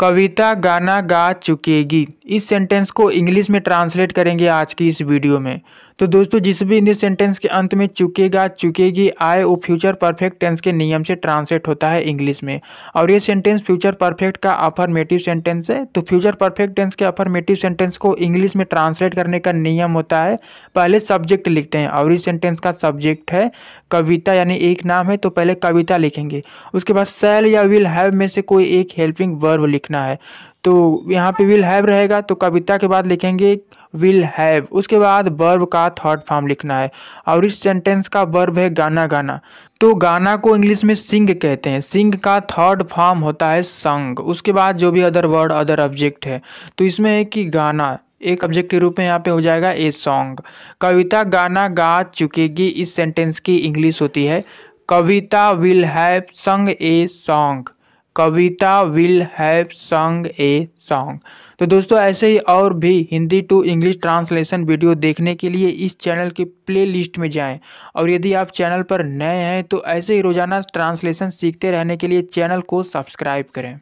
कविता गाना गा चुकेगी इस सेंटेंस को इंग्लिश में ट्रांसलेट करेंगे आज की इस वीडियो में तो दोस्तों जिस भी इंग्लिश सेंटेंस के अंत में चुकेगा चुकेगी आए वो फ्यूचर परफेक्ट टेंस के नियम से ट्रांसलेट होता है इंग्लिश में और ये सेंटेंस फ्यूचर परफेक्ट का अफर्मेटिव सेंटेंस है तो फ्यूचर परफेक्ट टेंस के अफर्मेटिव सेंटेंस को इंग्लिश में ट्रांसलेट करने का नियम होता है पहले सब्जेक्ट लिखते हैं और इस सेंटेंस का सब्जेक्ट है कविता यानी एक नाम है तो पहले कविता लिखेंगे उसके बाद सेल या विल हैव में से कोई एक हेल्पिंग वर्ब लिख लिखना है तो यहाँ पे विल हैव रहेगा तो कविता के बाद लिखेंगे विल हैव उसके बाद बर्ब का थर्ड फॉर्म लिखना है और इस सेंटेंस का बर्ब है गाना गाना तो गाना को इंग्लिश में सिंग कहते हैं सिंग का थर्ड फॉर्म होता है संग उसके बाद जो भी अदर वर्ड अदर ऑब्जेक्ट है तो इसमें है कि गाना एक ऑब्जेक्ट के रूप में यहाँ पे हो जाएगा ए सॉन्ग कविता गाना गा चुकेगी इस सेंटेंस की इंग्लिश होती है कविता will have sung a song Kavita will have sung a song तो दोस्तों ऐसे ही और भी Hindi to English translation video देखने के लिए इस चैनल की प्लेलिस्ट में जाएं और यदि आप चैनल पर नए हैं तो ऐसे ही रोज़ाना ट्रांसलेशन सीखते रहने के लिए चैनल को सब्सक्राइब करें